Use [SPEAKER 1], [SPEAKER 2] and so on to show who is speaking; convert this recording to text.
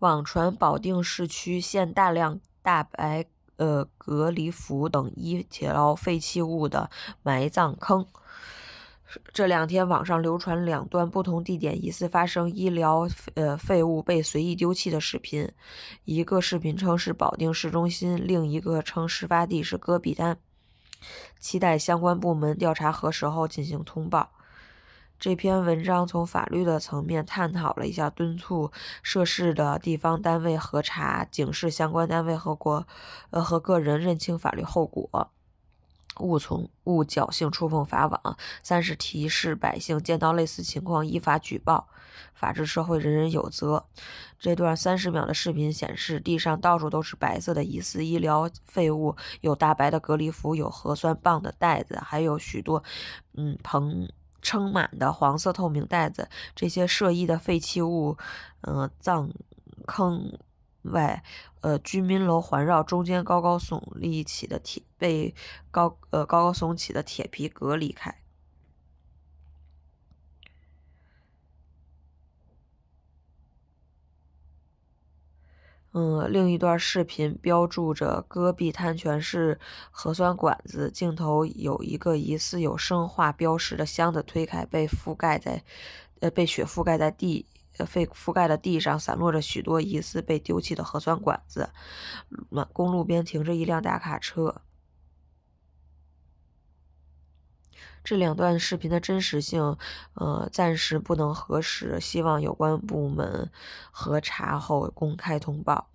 [SPEAKER 1] 网传保定市区现大量大白、呃隔离服等医疗废弃物的埋葬坑。这两天网上流传两段不同地点疑似发生医疗呃废物被随意丢弃的视频，一个视频称是保定市中心，另一个称事发地是戈壁滩。期待相关部门调查核实后进行通报。这篇文章从法律的层面探讨了一下，敦促涉事的地方单位核查，警示相关单位和国呃和个人认清法律后果，勿从勿侥幸触碰法网。三是提示百姓见到类似情况依法举报，法治社会人人有责。这段三十秒的视频显示，地上到处都是白色的疑似医疗废物，有大白的隔离服，有核酸棒的袋子，还有许多嗯棚。撑满的黄色透明袋子，这些涉疫的废弃物，呃，葬坑外，呃，居民楼环绕，中间高高耸立起的铁被高，呃，高高耸起的铁皮隔离开。嗯，另一段视频标注着“戈壁滩全是核酸管子”，镜头有一个疑似有生化标识的箱子推开，被覆盖在，呃，被雪覆盖在地，呃，被覆盖的地上散落着许多疑似被丢弃的核酸管子，公路边停着一辆大卡车。这两段视频的真实性，呃，暂时不能核实，希望有关部门核查后公开通报。